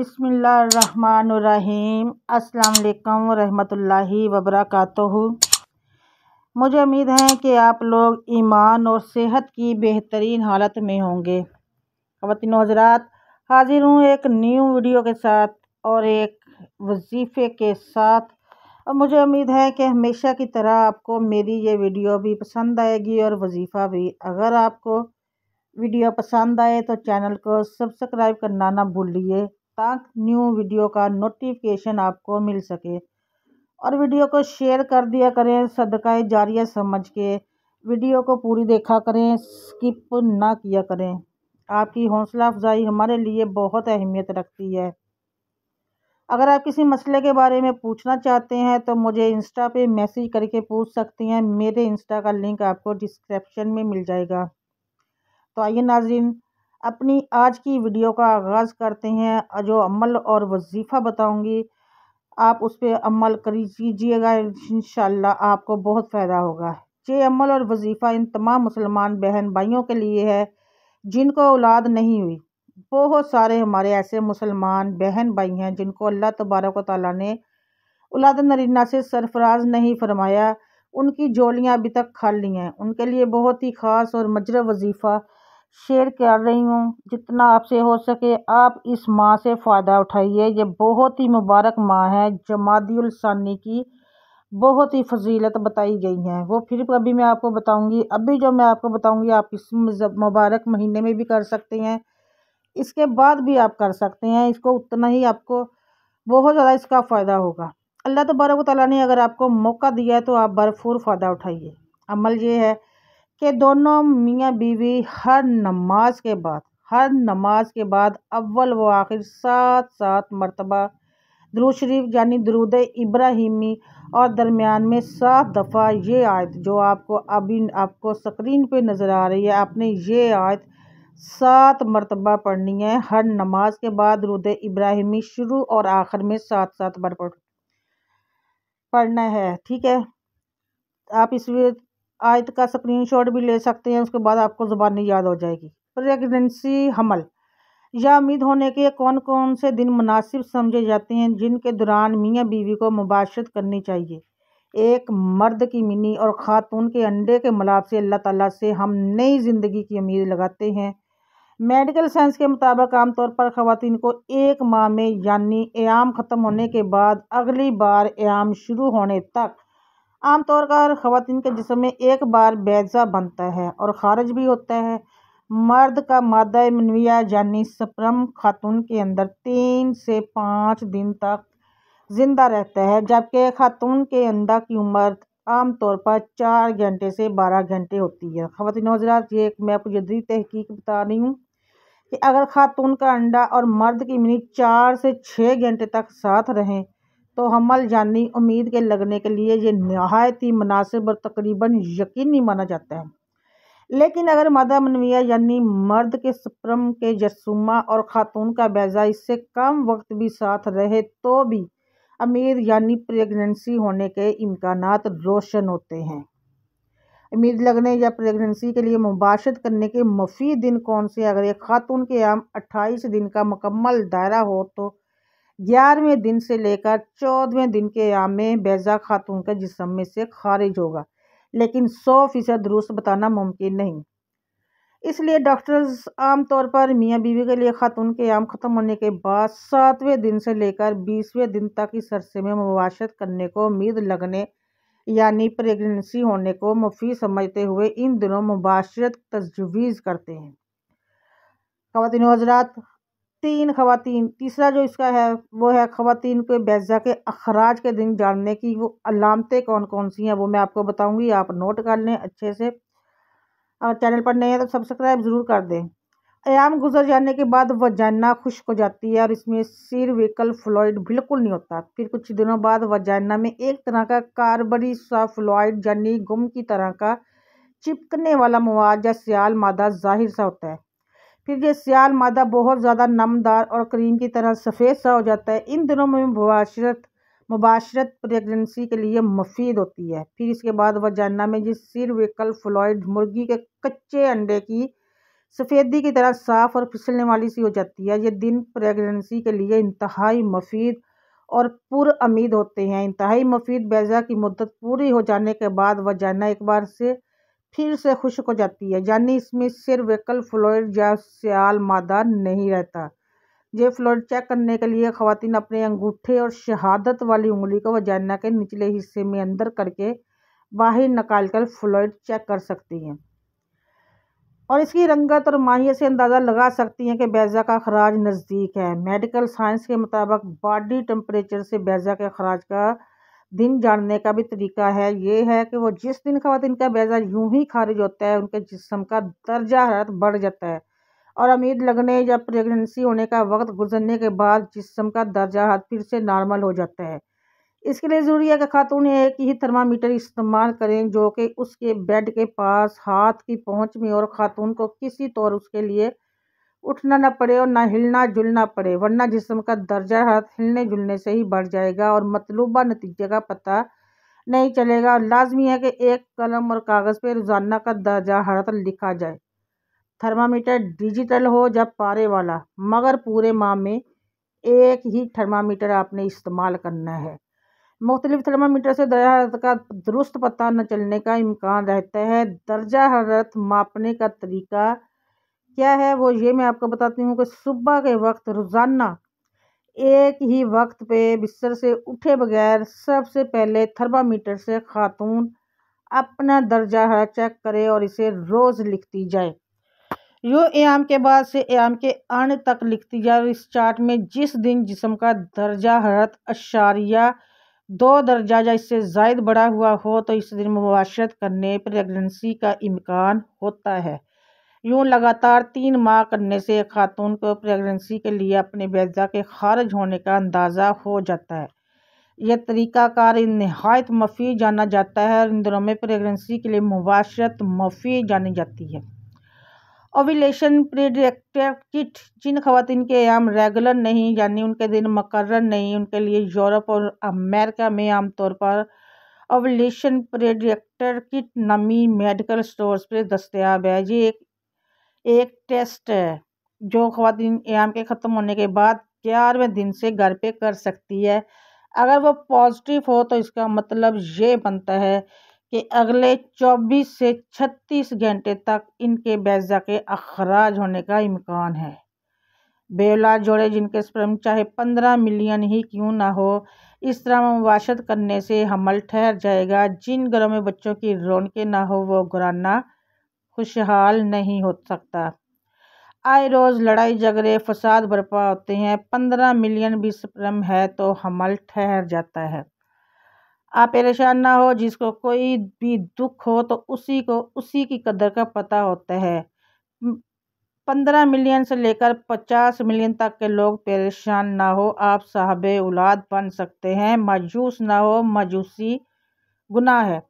बसमीम् अल्लाम वरहमतुल्लाहि वबरक मुझे उम्मीद है कि आप लोग ईमान और सेहत की बेहतरीन हालत में होंगे ख़वान हजरात हाजिर हूँ एक न्यू वीडियो के साथ और एक वजीफ़े के साथ और मुझे उम्मीद है कि हमेशा की तरह आपको मेरी ये वीडियो भी पसंद आएगी और वजीफ़ा भी अगर आपको वीडियो पसंद आए तो चैनल को सब्सक्राइब करना ना भूलिए ताकि न्यू वीडियो का नोटिफिकेशन आपको मिल सके और वीडियो को शेयर कर दिया करें सदका जारिया समझ के वीडियो को पूरी देखा करें स्किप ना किया करें आपकी हौसला अफजाई हमारे लिए बहुत अहमियत रखती है अगर आप किसी मसले के बारे में पूछना चाहते हैं तो मुझे इंस्टा पे मैसेज करके पूछ सकती हैं मेरे इंस्टा का लिंक आपको डिस्क्रिप्शन में मिल जाएगा तो आइए नाजिन अपनी आज की वीडियो का आगाज़ करते हैं जो अमल और वजीफ़ा बताऊंगी आप उस पर अमल लीजिएगा इन आपको बहुत फ़ायदा होगा ये अमल और वजीफ़ा इन तमाम मुसलमान बहन भाइयों के लिए है जिनको औलाद नहीं हुई बहुत सारे हमारे ऐसे मुसलमान बहन भाई हैं जिनको अल्लाह तबारक ताली ने औलाद नरीना से सरफराज नहीं फरमाया उनकी जोलियाँ अभी तक खाली हैं उनके लिए बहुत ही ख़ास और मजर वजीफ़ा शेयर कर रही हूँ जितना आपसे हो सके आप इस माह से फ़ायदा उठाइए ये बहुत ही मुबारक माह है जमादीसानी की बहुत ही फजीलत बताई गई है वो फिर अभी मैं आपको बताऊँगी अभी जो मैं आपको बताऊँगी आप इस मुबारक महीने में भी कर सकते हैं इसके बाद भी आप कर सकते हैं इसको उतना ही आपको बहुत ज़्यादा इसका फ़ायदा होगा अल्लाह तबारक ताली ने अगर आपको मौका दिया है तो आप भरपूर फ़ायदा उठाइए अमल ये है कि दोनों मियाँ बीवी हर नमाज के बाद हर नमाज के बाद अव्वल व आखिर सात सात मरतबा दरूद शरीफ यानी दरूद इब्राहिमी और दरमियान में सात दफ़ा ये आयत जो आपको अभी आपको स्क्रीन पे नज़र आ रही है आपने ये आयत सात मरतबा पढ़नी है हर नमाज के बाद रुद इब्राहिमी शुरू और आखिर में सात सात बार पढ़ पढ़ना है ठीक है आप इस आयत का स्क्रीनशॉट भी ले सकते हैं उसके बाद आपको ज़ुबानी याद हो जाएगी प्रेगनेंसी हमल या उम्मीद होने के कौन कौन से दिन मुनासिब समझे जाते हैं जिनके दौरान मियाँ बीवी को मुबाशत करनी चाहिए एक मर्द की मिनी और ख़ातून के अंडे के मलाब से अल्लाह ताला से हम नई ज़िंदगी की उम्मीद लगाते हैं मेडिकल साइंस के मुताबिक आमतौर पर ख़वान को एक माह में यानी एयाम ख़त्म होने के बाद अगली बार एयाम शुरू होने तक आमतौर पर ख़वान के जिसम में एक बार बैजा बनता है और खारज भी होता है मर्द का मादा मनविया यानी सप्रम खातून के अंदर तीन से पाँच दिन तक ज़िंदा रहता है जबकि खातून के अंडा की उम्र तौर पर चार घंटे से बारह घंटे होती है ख़वान हजरात ये एक मैं आपको जदरी तहकीक बता रही हूँ कि अगर खातून का अंडा और मर्द की मिनी चार से छः घंटे तक साथ रहें तो हमल यानी उम्मीद के लगने के लिए ये नहायत ही मुनासिब और तकरीबन यकीनी माना जाता है लेकिन अगर मादा मनविया यानी मर्द के सप्रम के जसुमा और ख़ातून का बैजा इससे कम वक्त भी साथ रहे तो भी अमीर यानी प्रेगनेंसी होने के इम्कान रोशन होते हैं अमीर लगने या प्रेगनेंसी के लिए मुबाशत करने के मफी दिन कौन से अगर एक खातून के आम अट्ठाईस दिन का मुकम्मल दायरा हो तो ग्यारहवें दिन से लेकर चौदहवें दिन के आम में बैजा खातून का जिसम में से खारिज होगा लेकिन सौ फ़ीसद दुरुस्त बताना मुमकिन नहीं इसलिए डॉक्टर्स आमतौर पर मियाँ बीवी के लिए खातून के आम ख़त्म होने के बाद सातवें दिन से लेकर बीसवें दिन तक इस अरसे में मुबाशत करने को उम्मीद लगने यानी प्रेगनेंसी होने को मुफी समझते हुए इन दिनों मुबाशरत तजवीज़ करते हैं खातिन हजरात तीन खातन तीसरा जो इसका है वो है ख़वान के बैजा के अखराज के दिन जानने की वो अलामतें कौन कौन सी हैं वो मैं आपको बताऊंगी आप नोट कर लें अच्छे से और चैनल पर नए हैं तो सब्सक्राइब ज़रूर कर दें आयाम गुजर जाने के बाद वजाना खुश्क हो जाती है और इसमें सिर वेकल फ्लोइड बिल्कुल नहीं होता फिर कुछ दिनों बाद वजाना में एक तरह का कार्बरी सा फ्लॉइड यानी गुम की तरह का चिपकने वाला मवाद या सियाल मादा जाहिर सा होता है फिर ये सियाल मादा बहुत ज़्यादा नमदार और क्रीम की तरह सफ़ेद सा हो जाता है इन दिनों में मुबाशरत मुबाशरत प्रेगनेंसी के लिए मुफीद होती है फिर इसके बाद वजाना में जिस सिरविकल फ्लॉइड मुर्गी के कच्चे अंडे की सफ़ेदी की तरह साफ़ और फिसलने वाली सी हो जाती है ये दिन प्रेगनेंसी के लिए इंतहाई मफीद और पुर होते हैं इंतहाई मफीद बैज़ा की मदत पूरी हो जाने के बाद वजाना एक बार से फिर से खुश्क हो जाती है यानी इसमें सिर्फ वेकल फ्लोइड या सियाल मादा नहीं रहता ये फ्लोइड चेक करने के लिए खातन अपने अंगूठे और शहादत वाली उंगली को वजाना के निचले हिस्से में अंदर करके बाहर निकाल कर फ्लोइड चेक कर सकती हैं और इसकी रंगत और माहियत से अंदाज़ा लगा सकती हैं कि बैज़ा का अखराज नज़दीक है मेडिकल साइंस के मुताबिक बॉडी टम्परेचर से बैज़ा के अखराज का दिन जानने का भी तरीका है ये है कि वो जिस दिन खातन का बेजा यूं ही खारिज होता है उनके जिसम का दर्जा हरत बढ़ जाता है और अमीर लगने या प्रेगनेंसी होने का वक्त गुजरने के बाद जिसम का दर्जा हाथ फिर से नॉर्मल हो जाता है इसके लिए ज़रूरी है कि खातून एक ही थर्मामीटर इस्तेमाल करें जो कि उसके बेड के पास हाथ की पहुंच में और ख़ातून को किसी तौर उसके लिए उठना ना पड़े और ना हिलना जुलना पड़े वरना जिसम का दर्जा हाथ हिलने जुलने से ही बढ़ जाएगा और मतलूबा नतीजे का पता नहीं चलेगा और लाजमी है कि एक कलम और कागज़ पर रोज़ाना का दर्जा हरत लिखा जाए थर्मामीटर डिजिटल हो या पारे वाला मगर पूरे माह में एक ही थर्मामीटर आपने इस्तेमाल करना है मुख्तलिफ थर्मामीटर से दर्जा हरत का दुरुस्त पता न चलने का इम्कान रहता है दर्जा हरत मापने का तरीका क्या है वो ये मैं आपको बताती हूँ कि सुबह के वक्त रोज़ाना एक ही वक्त पे बिस्तर से उठे बगैर सबसे पहले थर्मामीटर से खातून अपना दर्जा हरा चेक करे और इसे रोज़ लिखती जाए यो एम के बाद से एम के आने तक लिखती जाए और इस चार्ट में जिस दिन जिसम का दर्जा हरत अशारिया दो दर्जा या इससे जायद बढ़ा हुआ हो तो इस दिन मुबाशरत करने प्रेगनेंसी का इम्कान होता है यूं लगातार तीन माह करने से खातून को प्रेगनेंसी के लिए अपने बेजा के खारिज होने का अंदाज़ा हो जाता है यह तरीक़ाकार नहायत मफी जाना जाता है और इन दिनों में प्रेगनेंसी के लिए मुबाशरत मफी जानी जाती है ओविलेशन प्रिडिक्टर किट जिन खातन के आम रेगुलर नहीं यानी उनके दिन मकर नहीं उनके लिए यूरोप और अमेरिका में आमतौर पर ओविलेशन प्रेडिक्टर किट नमी मेडिकल स्टोर्स पर दस्तियाब है ये एक एक टेस्ट है जो खातिन एम के ख़त्म होने के बाद ग्यारहवें दिन से घर पे कर सकती है अगर वो पॉजिटिव हो तो इसका मतलब ये बनता है कि अगले चौबीस से छत्तीस घंटे तक इनके बैजा के अखराज होने का इम्कान है बेला जोड़े जिनके स्प्रम चाहे पंद्रह मिलियन ही क्यों ना हो इस तरह मुबाशत करने से हमल ठहर जाएगा जिन घरों में बच्चों की रौनकें ना हो वो घुराना खुशहाल नहीं हो सकता आए रोज़ लड़ाई झगड़े फसाद बर्पा होते हैं पंद्रह मिलियन भी श्रम है तो हमल ठहर जाता है आप परेशान ना हो जिसको कोई भी दुख हो तो उसी को उसी की कदर का पता होता है पंद्रह मिलियन से लेकर पचास मिलियन तक के लोग परेशान ना हो आप साहब औलाद बन सकते हैं मायूस ना हो मायूसी गुनाह है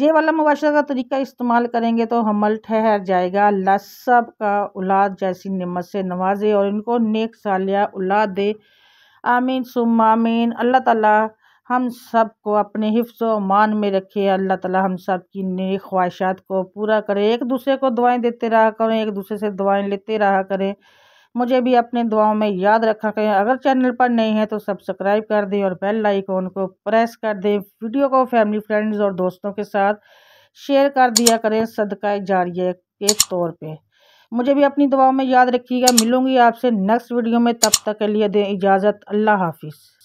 ये वाला मुबाशा का तरीका इस्तेमाल करेंगे तो हमल ठहर जाएगा अल्लाह सब का औलाद जैसी नमत से नवाजे और इनको नेक सालिया औलाद दे आमीन सुम आमीन अल्लाह ताला हम सब को अपने हिफ्स मान में रखे अल्लाह ताला हम सब की नेक ख्वाहिशात को पूरा करें एक दूसरे को दुआएं देते रहा करें एक दूसरे से दुआएं लेते रहा करें मुझे भी अपने दुआओं में याद रखा करें अगर चैनल पर नए हैं तो सब्सक्राइब कर दें और बेल आइकॉन को प्रेस कर दें वीडियो को फैमिली फ्रेंड्स और दोस्तों के साथ शेयर कर दिया करें सदका जारिया के तौर पे मुझे भी अपनी दुआओं में याद रखिएगा मिलूंगी आपसे नेक्स्ट वीडियो में तब तक के लिए दें इजाज़त अल्लाह हाफिज़